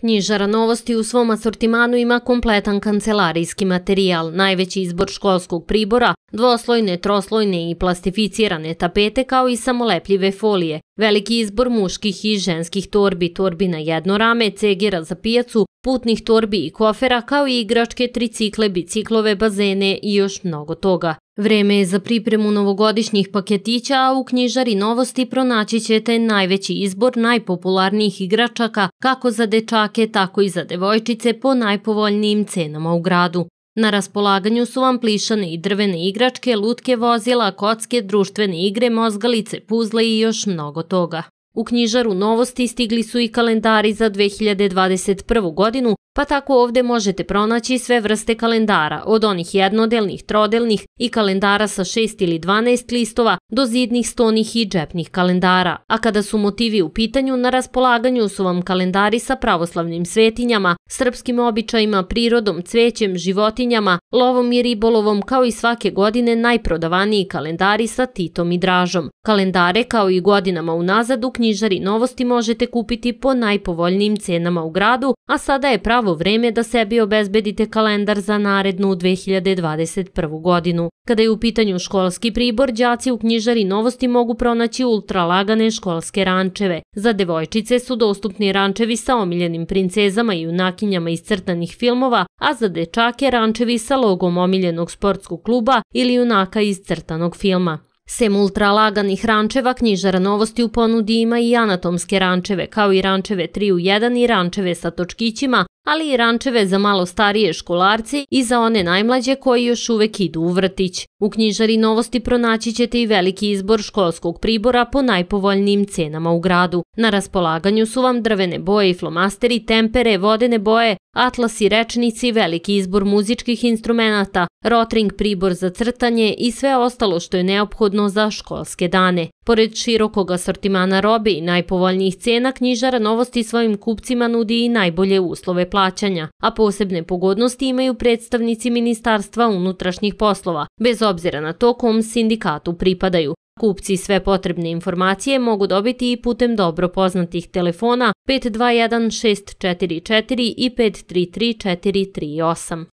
Knjižara novosti u svom asortimanu ima kompletan kancelarijski materijal, najveći izbor školskog pribora, dvoslojne, troslojne i plastificirane tapete kao i samolepljive folije, veliki izbor muških i ženskih torbi, torbi na jedno rame, cegira za pijacu, putnih torbi i kofera kao i igračke, tricikle, biciklove, bazene i još mnogo toga. Vreme je za pripremu novogodišnjih paketića, a u knjižari novosti pronaći ćete najveći izbor najpopularnijih igračaka kako za dečake, tako i za devojčice po najpovoljnijim cenama u gradu. Na raspolaganju su vam plišane i drvene igračke, lutke vozila, kocke, društvene igre, mozgalice, puzle i još mnogo toga. U knjižaru novosti stigli su i kalendari za 2021. godinu, Pa tako ovdje možete pronaći sve vrste kalendara, od onih jednodelnih, trodelnih i kalendara sa 6 ili 12 listova, do zidnih stonih i džepnih kalendara. A kada su motivi u pitanju, na raspolaganju su vam kalendari sa pravoslavnim svetinjama, srpskim običajima, prirodom, cvećem, životinjama, lovom i ribolovom, kao i svake godine najprodavaniji kalendari sa titom i dražom. Kalendare, kao i godinama unazad, u knjižari novosti možete kupiti po najpovoljnijim cenama u gradu, a sada je pravo vreme da sebi obezbedite kalendar za narednu 2021. godinu. Kada je u pitanju školski pribor, džaci u knjižari knjižari novosti mogu pronaći ultralagane školske rančeve. Za devojčice su dostupni rančevi sa omiljenim princezama i junakinjama iz crtanih filmova, a za dečake rančevi sa logom omiljenog sportskog kluba ili junaka iz crtanog filma. Sem ultralaganih rančeva, knjižara novosti u ponudi ima i anatomske rančeve, kao i rančeve 3 u 1 i rančeve sa točkićima, ali i rančeve za malo starije školarce i za one najmlađe koji još uvek idu u vrtić. U knjižari novosti pronaći ćete i veliki izbor školskog pribora po najpovoljnijim cenama u gradu. Na raspolaganju su vam drvene boje i flomasteri, tempere, vodene boje, Atlas i rečnici, veliki izbor muzičkih instrumenta, rotring pribor za crtanje i sve ostalo što je neophodno za školske dane. Pored širokog asortimana robe i najpovoljnijih cena, knjižara novosti svojim kupcima nudi i najbolje uslove plaćanja, a posebne pogodnosti imaju predstavnici Ministarstva unutrašnjih poslova, bez obzira na to kom sindikatu pripadaju. Kupci sve potrebne informacije mogu dobiti i putem dobro poznatih telefona 521 644 i 533 438.